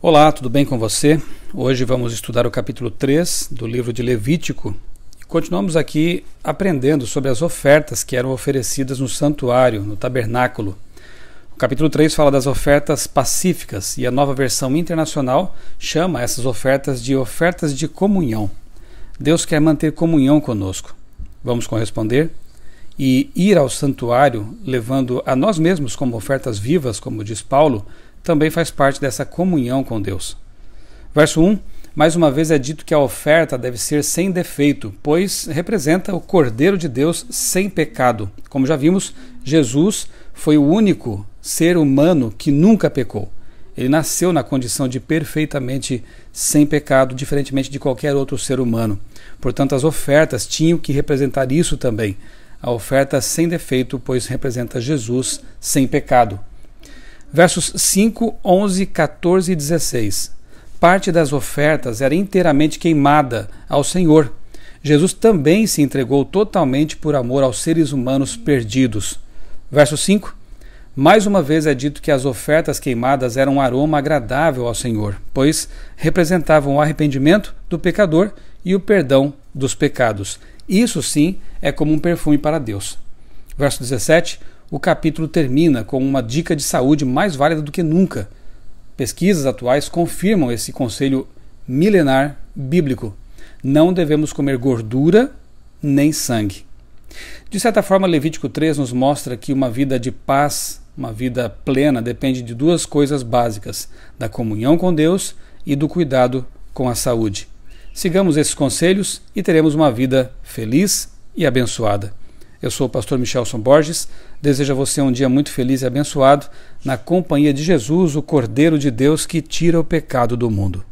Olá, tudo bem com você? Hoje vamos estudar o capítulo 3 do livro de Levítico e continuamos aqui aprendendo sobre as ofertas que eram oferecidas no santuário, no tabernáculo. O capítulo 3 fala das ofertas pacíficas e a nova versão internacional chama essas ofertas de ofertas de comunhão. Deus quer manter comunhão conosco. Vamos corresponder? E ir ao santuário, levando a nós mesmos como ofertas vivas, como diz Paulo, também faz parte dessa comunhão com Deus. Verso 1: Mais uma vez é dito que a oferta deve ser sem defeito, pois representa o Cordeiro de Deus sem pecado. Como já vimos, Jesus foi o único ser humano que nunca pecou. Ele nasceu na condição de perfeitamente sem pecado, diferentemente de qualquer outro ser humano. Portanto, as ofertas tinham que representar isso também. A oferta sem defeito, pois representa Jesus sem pecado. Versos 5, 11, 14 e 16. Parte das ofertas era inteiramente queimada ao Senhor. Jesus também se entregou totalmente por amor aos seres humanos perdidos. Verso 5. Mais uma vez é dito que as ofertas queimadas eram um aroma agradável ao Senhor, pois representavam o arrependimento do pecador e o perdão dos pecados. Isso sim é como um perfume para Deus. Verso 17: o capítulo termina com uma dica de saúde mais válida do que nunca. Pesquisas atuais confirmam esse conselho milenar bíblico. Não devemos comer gordura nem sangue. De certa forma, Levítico 3 nos mostra que uma vida de paz, uma vida plena, depende de duas coisas básicas: da comunhão com Deus e do cuidado com a saúde. Sigamos esses conselhos e teremos uma vida feliz e abençoada. Eu sou o pastor Michelson Borges. Desejo a você um dia muito feliz e abençoado na companhia de Jesus, o Cordeiro de Deus que tira o pecado do mundo.